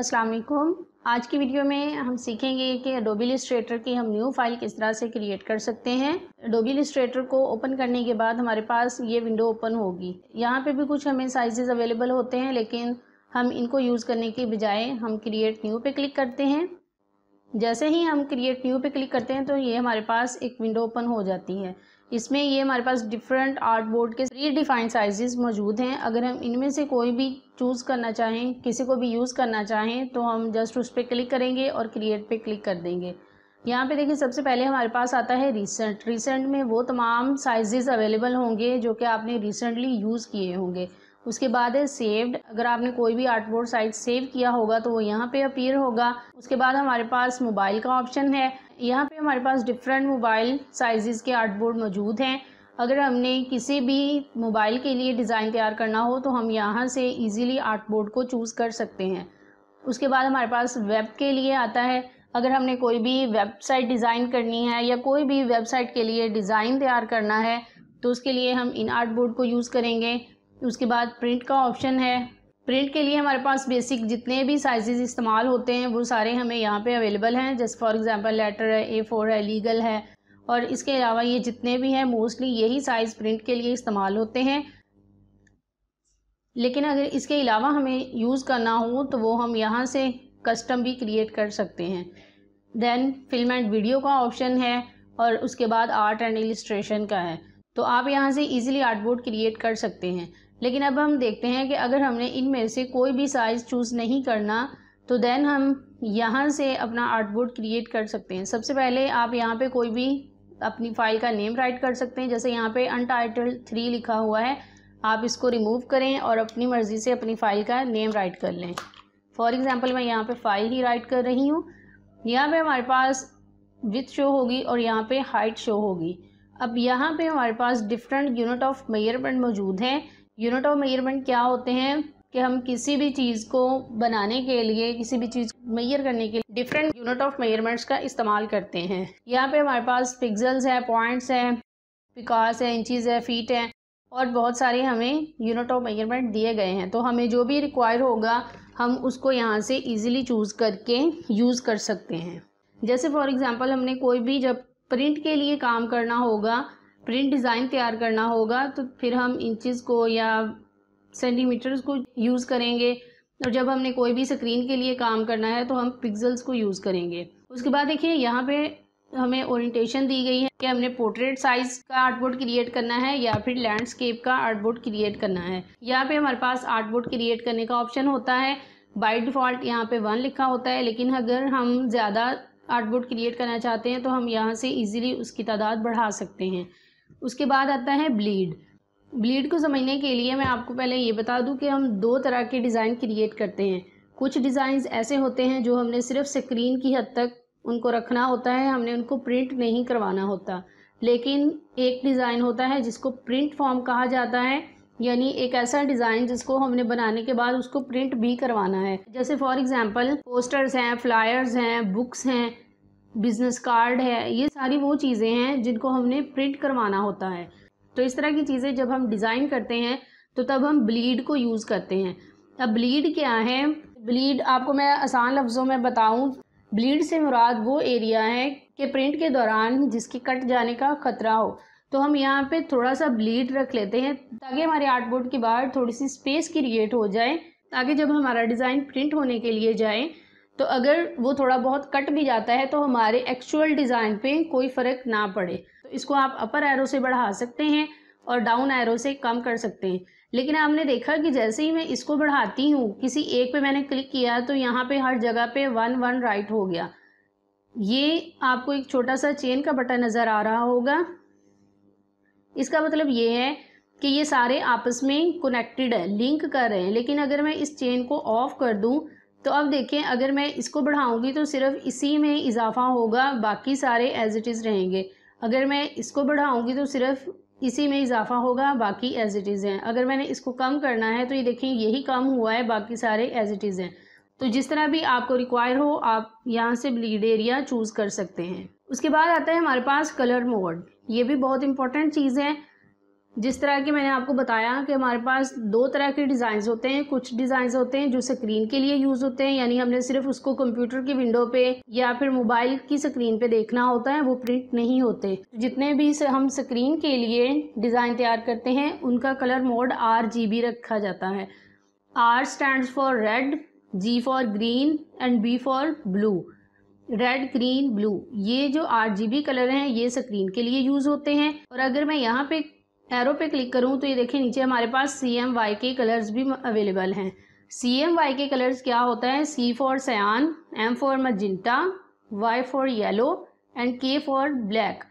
अस्सलाम वालेकुम आज की वीडियो में हम सीखेंगे कि Adobe Illustrator की हम न्यू फाइल किस तरह से क्रिएट कर सकते हैं Adobe Illustrator को ओपन करने के बाद हमारे पास ये विंडो ओपन होगी यहाँ पे भी कुछ हमें साइजेस अवेलेबल होते हैं लेकिन हम इनको यूज़ करने के बजाय हम क्रिएट न्यू पे क्लिक करते हैं जैसे ही हम क्रिएट न्यू पे क्लिक करते हैं तो ये हमारे पास एक विंडो ओपन हो जाती है इसमें ये हमारे पास डिफरेंट आर्ट बोर्ड के प्री डिफाइंड साइजेस मौजूद हैं अगर हम इनमें से कोई भी चूज़ करना चाहें किसी को भी यूज़ करना चाहें तो हम जस्ट उस पर क्लिक करेंगे और क्रिएट पे क्लिक कर देंगे यहाँ पे देखिए सबसे पहले हमारे पास आता है रिसेंट रिसेंट में वो तमाम साइजेस अवेलेबल होंगे जो कि आपने रिसेंटली यूज़ किए होंगे उसके बाद है सेव्ड अगर आपने कोई भी आर्टबोर्ड साइट सेव किया होगा तो वो यहाँ पे अपीयर होगा उसके बाद हमारे पास मोबाइल का ऑप्शन है यहाँ पे हमारे पास डिफरेंट मोबाइल साइजेस के आर्टबोर्ड मौजूद हैं अगर हमने किसी भी मोबाइल के लिए डिज़ाइन तैयार करना हो तो हम यहाँ से इजीली आर्टबोर्ड को चूज़ कर सकते हैं उसके बाद हमारे पास वेब के लिए आता है अगर हमने कोई भी वेबसाइट डिज़ाइन करनी है या कोई भी वेबसाइट के लिए डिज़ाइन तैयार करना है तो उसके लिए हम इन आर्ट बोर्ड को यूज़ करेंगे उसके बाद प्रिंट का ऑप्शन है प्रिंट के लिए हमारे पास बेसिक जितने भी साइजेस इस्तेमाल होते हैं वो सारे हमें यहाँ पे अवेलेबल हैं जैसे फॉर एग्जांपल लेटर है ए फोर है लीगल है और इसके अलावा ये जितने भी हैं मोस्टली यही साइज़ प्रिंट के लिए इस्तेमाल होते हैं लेकिन अगर इसके अलावा हमें यूज़ करना हो तो वो हम यहाँ से कस्टम भी क्रिएट कर सकते हैं देन फिल्म एंड वीडियो का ऑप्शन है और उसके बाद आर्ट एंड एलिस्ट्रेशन का है तो आप यहाँ से इजीली आर्टबोर्ड क्रिएट कर सकते हैं लेकिन अब हम देखते हैं कि अगर हमने इनमें से कोई भी साइज़ चूज़ नहीं करना तो देन हम यहाँ से अपना आर्टबोर्ड क्रिएट कर सकते हैं सबसे पहले आप यहाँ पे कोई भी अपनी फाइल का नेम राइट कर सकते हैं जैसे यहाँ पे अनटाइटल थ्री लिखा हुआ है आप इसको रिमूव करें और अपनी मर्ज़ी से अपनी फ़ाइल का नेम राइट कर लें फॉर एग्ज़ाम्पल मैं यहाँ पर फाइल ही राइट कर रही हूँ यहाँ पर हमारे पास विथ शो होगी और यहाँ पर हाइट शो होगी अब यहाँ पर हमारे पास डिफरेंट यूनिट ऑफ मेयरमेंट मौजूद हैं यूनिट ऑफ मेजरमेंट क्या होते हैं कि हम किसी भी चीज़ को बनाने के लिए किसी भी चीज़ को मैयर करने के लिए डिफरेंट यूनिट ऑफ मेजरमेंट्स का इस्तेमाल करते हैं यहाँ पे हमारे पास पिक्सल्स है पॉइंट्स हैं पिकास है इंचज़ है फीट है और बहुत सारे हमें यूनिट ऑफ मेजरमेंट दिए गए हैं तो हमें जो भी रिक्वायर होगा हम उसको यहाँ से ईजिली चूज़ करके यूज़ कर सकते हैं जैसे फॉर एग्ज़ाम्पल हमने कोई भी जब प्रिंट के लिए काम करना होगा प्रिंट डिज़ाइन तैयार करना होगा तो फिर हम इंचेस को या सेंटीमीटर्स को यूज़ करेंगे और जब हमने कोई भी स्क्रीन के लिए काम करना है तो हम पिक्सल्स को यूज़ करेंगे उसके बाद देखिए यहाँ पे हमें ओरिएंटेशन दी गई है कि हमने पोर्ट्रेट साइज का आर्टबोर्ड क्रिएट करना है या फिर लैंडस्केप का आर्टबोर्ड क्रिएट करना है यहाँ पे हमारे पास आर्टबोर्ड क्रिएट करने का ऑप्शन होता है बाई डिफ़ॉल्ट यहाँ पे वन लिखा होता है लेकिन अगर हम ज़्यादा आर्टबोर्ड क्रिएट करना चाहते हैं तो हम यहाँ से ईज़िली उसकी तादाद बढ़ा सकते हैं उसके बाद आता है ब्लीड ब्लीड को समझने के लिए मैं आपको पहले ये बता दूं कि हम दो तरह के डिज़ाइन क्रिएट करते हैं कुछ डिज़ाइन ऐसे होते हैं जो हमने सिर्फ स्क्रीन की हद तक उनको रखना होता है हमने उनको प्रिंट नहीं करवाना होता लेकिन एक डिज़ाइन होता है जिसको प्रिंट फॉर्म कहा जाता है यानी एक ऐसा डिज़ाइन जिसको हमने बनाने के बाद उसको प्रिंट भी करवाना है जैसे फॉर एग्जांपल पोस्टर्स हैं फ्लायर्स हैं बुक्स हैं बिज़नेस कार्ड है ये सारी वो चीज़ें हैं जिनको हमने प्रिंट करवाना होता है तो इस तरह की चीज़ें जब हम डिज़ाइन करते हैं तो तब हम ब्लीड को यूज़ करते हैं अब ब्लीड क्या है ब्लीड आपको मैं आसान लफ्ज़ों में बताऊं ब्लीड से मुराद वो एरिया है कि प्रिंट के दौरान जिसके कट जाने का ख़तरा हो तो हम यहाँ पे थोड़ा सा ब्लीड रख लेते हैं ताकि हमारे आर्ट बोर्ड के बाहर थोड़ी सी स्पेस क्रिएट हो जाए ताकि जब हमारा डिज़ाइन प्रिंट होने के लिए जाए तो अगर वो थोड़ा बहुत कट भी जाता है तो हमारे एक्चुअल डिज़ाइन पे कोई फ़र्क ना पड़े तो इसको आप अपर एरो से बढ़ा सकते हैं और डाउन एरो से कम कर सकते हैं लेकिन आपने देखा कि जैसे ही मैं इसको बढ़ाती हूँ किसी एक पे मैंने क्लिक किया तो यहाँ पे हर जगह पे वन वन राइट हो गया ये आपको एक छोटा सा चेन का बटन नज़र आ रहा होगा इसका मतलब ये है कि ये सारे आपस में कनेक्टेड है लिंक कर रहे हैं लेकिन अगर मैं इस चेन को ऑफ कर दूँ तो अब देखें अगर मैं इसको बढ़ाऊंगी तो सिर्फ इसी में इजाफा होगा बाकी सारे एज इट इज़ रहेंगे अगर मैं इसको बढ़ाऊंगी तो सिर्फ इसी में इजाफा होगा बाकी एज इट इज़ हैं अगर मैंने इसको कम करना है तो ये देखें यही कम हुआ है बाकी सारे एज इट इज़ हैं तो जिस तरह भी आपको रिक्वायर हो आप यहाँ से ब्लीड एरिया चूज़ कर सकते हैं उसके बाद आता है हमारे पास कलर मोड ये भी बहुत इंपॉर्टेंट चीज़ है जिस तरह के मैंने आपको बताया कि हमारे पास दो तरह के डिज़ाइंस होते हैं कुछ डिज़ाइंस होते हैं जो स्क्रीन के लिए यूज़ होते हैं यानी हमने सिर्फ उसको कंप्यूटर की विंडो पे या फिर मोबाइल की स्क्रीन पे देखना होता है वो प्रिंट नहीं होते जितने भी हम स्क्रीन के लिए डिज़ाइन तैयार करते हैं उनका कलर मोड आर रखा जाता है R stand for red G for green and B for blue red green blue ये जो आर कलर हैं ये स्क्रीन के लिए यूज़ होते हैं और अगर मैं यहाँ पे एरो पे क्लिक करूँ तो ये देखिए नीचे हमारे पास C M Y K colours भी अवेलेबल हैं C M Y K colours क्या होता है C for cyan M for magenta Y for yellow and K for black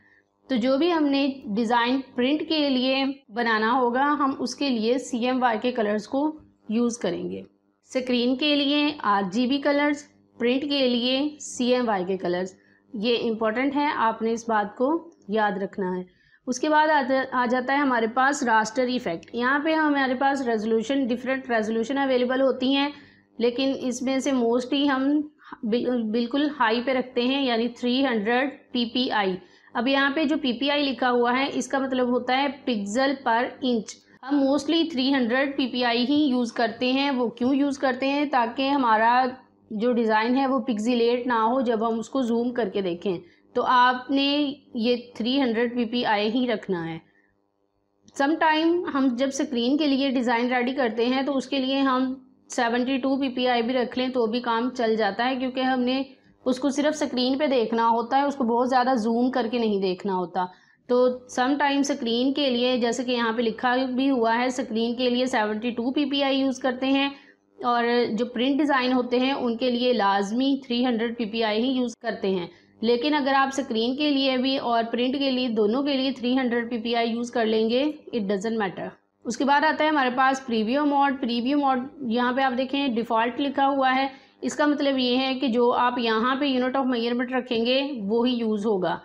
तो जो भी हमने डिज़ाइन प्रिंट के लिए बनाना होगा हम उसके लिए C M Y K colours को यूज़ करेंगे स्क्रीन के लिए R G B colours print के लिए C M Y K colours ये इम्पोर्टेंट है आपने इस बात को याद रखना है उसके बाद आ जाता है हमारे पास रास्टर इफेक्ट यहाँ पे हमारे पास रेजोल्यूशन डिफरेंट रेजोल्यूशन अवेलेबल होती हैं लेकिन इसमें से मोस्टली हम बिल्कुल हाई पे रखते हैं यानी 300 ppi अब यहाँ पे जो ppi लिखा हुआ है इसका मतलब होता है पिक्सल पर इंच हम मोस्टली 300 ppi ही यूज़ करते हैं वो क्यों यूज़ करते हैं ताकि हमारा जो डिज़ाइन है वो पिक्जिलेट ना हो जब हम उसको जूम करके देखें तो आपने ये 300 आई ही रखना है सम टाइम हम जब स्क्रीन के लिए डिज़ाइन रेडी करते हैं तो उसके लिए हम 72 पीपीआई भी रख लें तो भी काम चल जाता है क्योंकि हमने उसको सिर्फ स्क्रीन पे देखना होता है उसको बहुत ज़्यादा जूम करके नहीं देखना होता तो सम टाइम स्क्रीन के लिए जैसे कि यहाँ पे लिखा भी हुआ है स्क्रीन के लिए 72 पीपीआई यूज़ करते हैं और जो प्रिंट डिज़ाइन होते हैं उनके लिए लाजमी 300 आई ही यूज़ करते हैं लेकिन अगर आप स्क्रीन के लिए भी और प्रिंट के लिए दोनों के लिए 300 हंड्रेड पी यूज़ कर लेंगे इट डजेंट मैटर उसके बाद आता है हमारे पास प्रीव्यू मोड प्रीव्यू मोड यहाँ पे आप देखें डिफ़ॉल्ट लिखा हुआ है इसका मतलब ये है कि जो आप यहाँ पे यूनिट ऑफ मेजरमेंट रखेंगे वो ही यूज़ होगा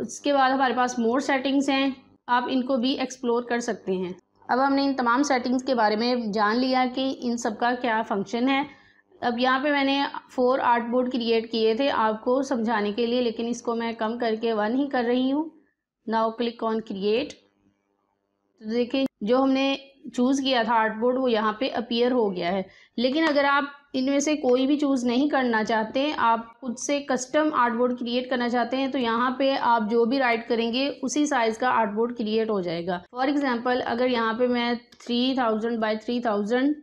उसके बाद हमारे पास मोर सेटिंग्स हैं आप इनको भी एक्सप्लोर कर सकते हैं अब हमने इन तमाम सेटिंग्स के बारे में जान लिया कि इन सब का क्या फंक्शन है अब यहाँ पे मैंने फोर आर्ट बोर्ड क्रिएट किए थे आपको समझाने के लिए लेकिन इसको मैं कम करके वन ही कर रही हूँ नाउ क्लिक ऑन क्रिएट तो देखिए जो हमने चूज़ किया था आर्ट बोर्ड वो यहाँ पे अपीयर हो गया है लेकिन अगर आप इनमें से कोई भी चूज़ नहीं करना चाहते आप खुद से कस्टम आर्ट बोर्ड क्रिएट करना चाहते हैं तो यहाँ पे आप जो भी राइट करेंगे उसी साइज़ का आर्ट बोर्ड क्रिएट हो जाएगा फॉर एग्जाम्पल अगर यहाँ पे मैं three thousand by three thousand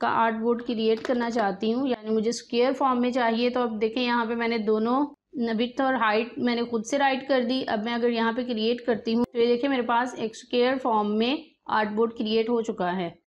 का आर्ट बोर्ड क्रिएट करना चाहती हूँ यानी मुझे स्क्वेयर फॉर्म में चाहिए तो अब देखें यहाँ पे मैंने दोनों नबिथ और हाइट मैंने खुद से राइट कर दी अब मैं अगर यहाँ पे क्रिएट करती हूँ तो ये देखें मेरे पास एक स्क्वेयर फॉर्म में आर्ट बोर्ड क्रिएट हो चुका है